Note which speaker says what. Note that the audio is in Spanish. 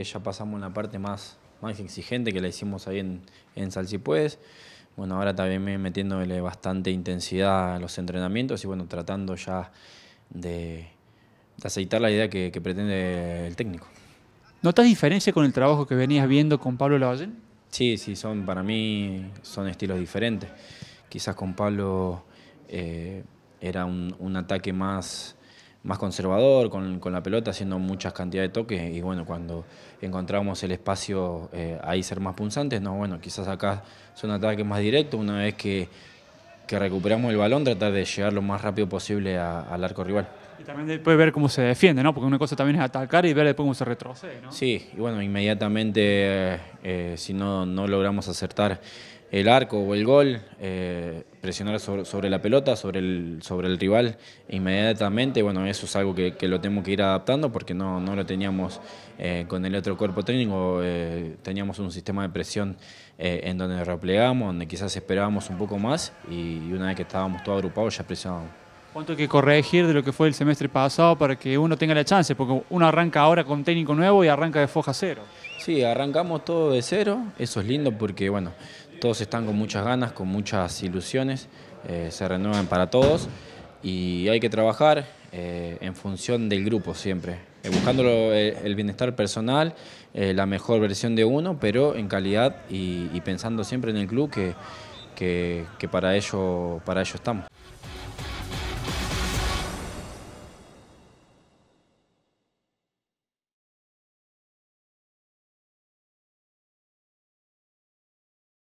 Speaker 1: Ya pasamos la parte más, exigente que la hicimos ahí en, en Salsipuedes. Bueno, ahora también metiéndole bastante intensidad a los entrenamientos y bueno, tratando ya de, aceitar la idea que, pretende el técnico. ¿Notas diferencia con el trabajo que venías viendo con Pablo Lavallén? Sí, sí, son para mí son estilos diferentes. Quizás con Pablo eh, era un ataque más más conservador, con, la pelota, haciendo muchas cantidades de toques. Y bueno, cuando encontramos el espacio eh, ahí ser más punzantes, no, bueno, quizás acá es un ataque más directo, Una vez que, recuperamos el balón, tratar de llegar lo más rápido posible al arco rival.
Speaker 2: Y también después ver cómo se defiende, ¿no? Porque una cosa también es atacar y ver después cómo se retrocede,
Speaker 1: ¿no? Sí, y bueno, inmediatamente, eh, si no, no logramos acertar el arco o el gol, eh, presionar sobre, la pelota, sobre el, sobre el rival inmediatamente. Bueno, eso es algo que, lo tenemos que ir adaptando porque no, no lo teníamos eh, con el otro cuerpo técnico. Eh, teníamos un sistema de presión en donde replegamos donde quizás esperábamos un poco más y, y una vez que estábamos todos agrupados ya presionábamos.
Speaker 2: ¿Cuánto hay que corregir de lo que fue el semestre pasado para que uno tenga la chance? Porque uno arranca ahora con técnico nuevo y arranca de foja
Speaker 1: cero. Sí, arrancamos todo de cero. Eso es lindo porque, bueno, todos están con muchas ganas, con muchas ilusiones, eh, se renuevan para todos y hay que trabajar eh, en función del grupo siempre, eh, buscando el, bienestar personal, la mejor versión de uno, pero en calidad y, pensando siempre en el club que, que, que para, ello, para ello estamos.